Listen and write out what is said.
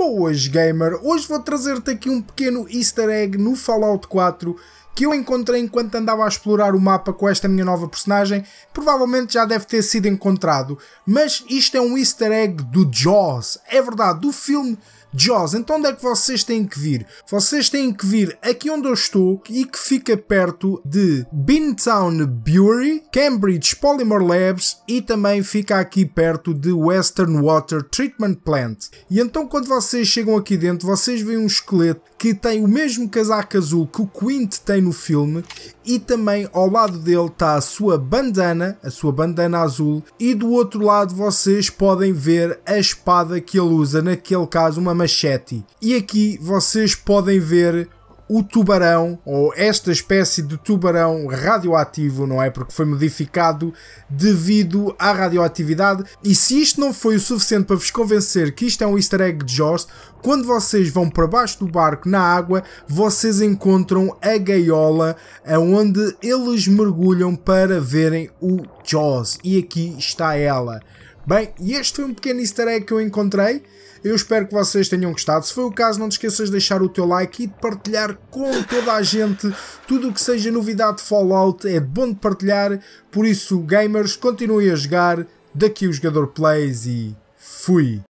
Boas gamer, hoje vou trazer-te aqui um pequeno easter egg no Fallout 4 que eu encontrei enquanto andava a explorar o mapa com esta minha nova personagem, provavelmente já deve ter sido encontrado. Mas isto é um easter egg do Jaws, é verdade, do filme Jaws. Então onde é que vocês têm que vir? Vocês têm que vir aqui onde eu estou e que fica perto de Bintown Brewery, Cambridge Polymer Labs e também fica aqui perto de Western Water Treatment Plant. E então quando vocês chegam aqui dentro, vocês veem um esqueleto que tem o mesmo casaco azul que o Quint tem no filme e também ao lado dele está a sua bandana, a sua bandana azul, e do outro lado vocês podem ver a espada que ele usa, naquele caso uma machete. E aqui vocês podem ver o tubarão, ou esta espécie de tubarão radioativo, não é? Porque foi modificado devido à radioatividade. E se isto não foi o suficiente para vos convencer que isto é um easter egg de Jaws, quando vocês vão para baixo do barco na água, vocês encontram a gaiola onde eles mergulham para verem o Jaws. E aqui está ela. Bem, e este foi um pequeno easter egg que eu encontrei. Eu espero que vocês tenham gostado. Se foi o caso, não te esqueças de deixar o teu like e de partilhar com toda a gente. Tudo o que seja novidade de Fallout é bom de partilhar. Por isso, gamers, continuem a jogar. Daqui o Jogador Plays e fui!